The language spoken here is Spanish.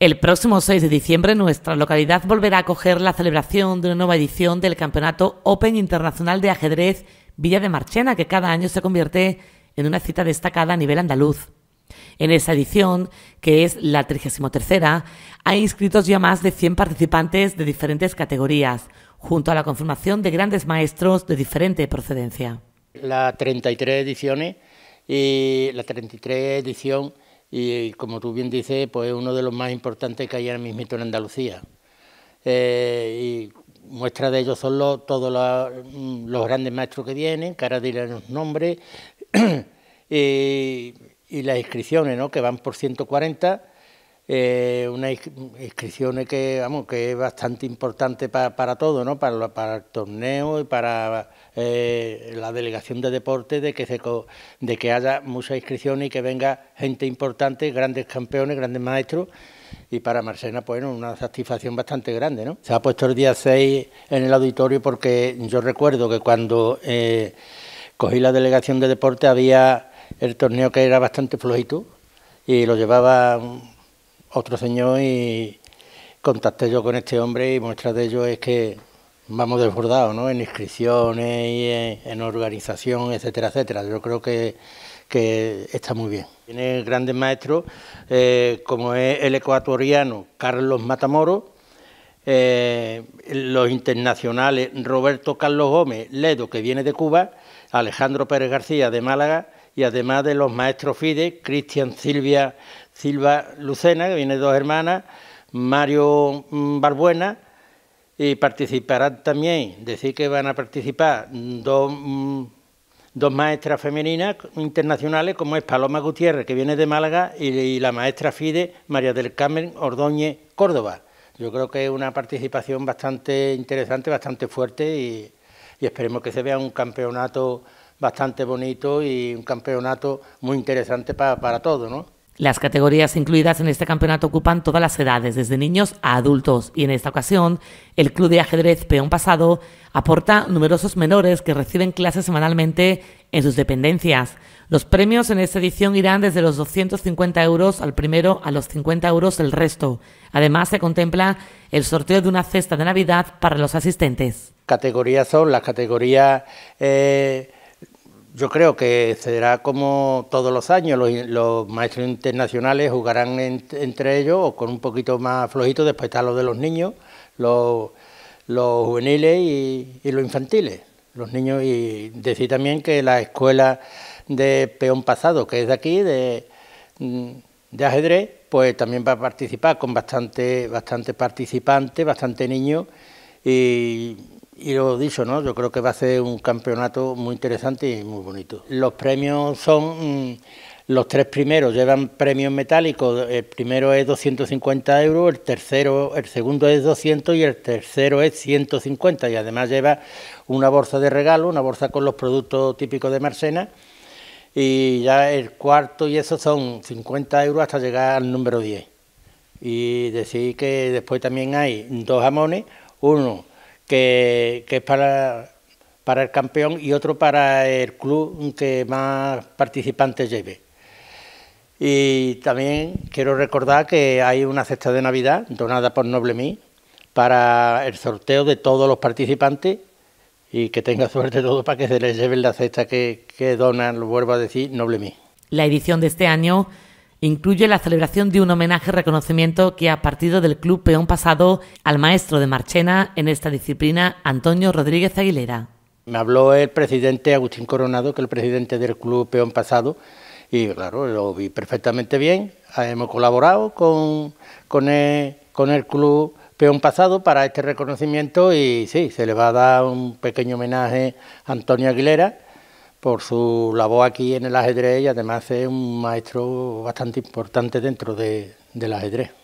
El próximo 6 de diciembre nuestra localidad volverá a acoger la celebración de una nueva edición del Campeonato Open Internacional de Ajedrez Villa de Marchena, que cada año se convierte en una cita destacada a nivel andaluz. En esa edición, que es la 33, hay inscritos ya más de 100 participantes de diferentes categorías, junto a la confirmación de grandes maestros de diferente procedencia. La 33 ediciones y la 33 edición y como tú bien dices, pues uno de los más importantes que hay ahora mismo en Andalucía. Eh, y muestra de ellos son todos mm, los, grandes maestros que vienen, que ahora dirán los nombres, y, las inscripciones, que van por 140 eh, una inscripción que, vamos, que es bastante importante para todo, ¿no? para, para el torneo y para eh, la delegación de deporte, de que, de que haya mucha inscripción y que venga gente importante, grandes campeones, grandes maestros. Y para Marcena, pues una satisfacción bastante grande, ¿no? Se ha puesto el día 6 en el auditorio porque yo recuerdo que cuando eh, cogí la delegación de deporte había el torneo que era bastante flojito y lo llevaba otro señor y contacté yo con este hombre y muestra de ello es que vamos desbordados ¿no? en inscripciones y en, organización, etcétera, etcétera. Yo creo que, que está muy bien. Tiene grandes maestros eh, como es el ecuatoriano Carlos Matamoro, eh, los internacionales Roberto Carlos Gómez Ledo, que viene de Cuba, Alejandro Pérez García de Málaga, y además de los maestros FIDE, Cristian Silvia Silva Lucena, que viene de dos hermanas, Mario mm, Barbuena, y participarán también, decir que van a participar mm, dos, maestras femeninas internacionales, como es Paloma Gutiérrez, que viene de Málaga, y, la maestra FIDE, María del Carmen Ordóñez Córdoba. Yo creo que es una participación bastante interesante, bastante fuerte y, y esperemos que se vea un campeonato bastante bonito y un campeonato muy interesante para, para todos, ¿no? Las categorías incluidas en este campeonato ocupan todas las edades, desde niños a adultos, y en esta ocasión el Club de Ajedrez Peón Pasado aporta numerosos menores que reciben clases semanalmente en sus dependencias. Los premios en esta edición irán desde los 250 euros al primero a los 50 euros el resto. Además se contempla el sorteo de una cesta de Navidad para los asistentes. Categorías son las categorías... Eh, yo creo que será como todos los años, los, maestros internacionales jugarán entre ellos o con un poquito más flojito, después está lo de los niños, los, juveniles y, los infantiles, los niños. Y decir también que la escuela de peón pasado, que es de aquí, de, mm, de ajedrez, pues también va a participar con bastante, bastante participante, bastante niño y y lo dicho, ¿no? yo creo que va a ser un campeonato muy interesante y muy bonito. Los premios son... Mm, los tres primeros llevan premios metálicos, el primero es 250 euros, el tercero, el segundo es 200 y el tercero es 150 y además lleva una bolsa de regalo, una bolsa con los productos típicos de Marcena y ya el cuarto y eso son 50 euros hasta llegar al número 10. Y decir que después también hay dos jamones, uno que, es para, para el campeón y otro para el club que más participantes lleve. Y también quiero recordar que hay una cesta de Navidad donada por Noblemí para el sorteo de todos los participantes y que tenga suerte todo para que se les lleve la cesta que, que donan, lo vuelvo a decir, Noblemí. La edición de este año incluye la celebración de un homenaje reconocimiento que ha partido del Club Peón Pasado al maestro de Marchena en esta disciplina, Antonio Rodríguez Aguilera. Me habló el presidente Agustín Coronado, que es el presidente del Club Peón Pasado, y claro, lo vi perfectamente bien. Ah, hemos colaborado con, con, e, con el Club Peón Pasado para este reconocimiento y sí, se le va a dar un pequeño homenaje a Antonio Aguilera por su labor aquí en el ajedrez y además es un maestro bastante importante dentro del ajedrez.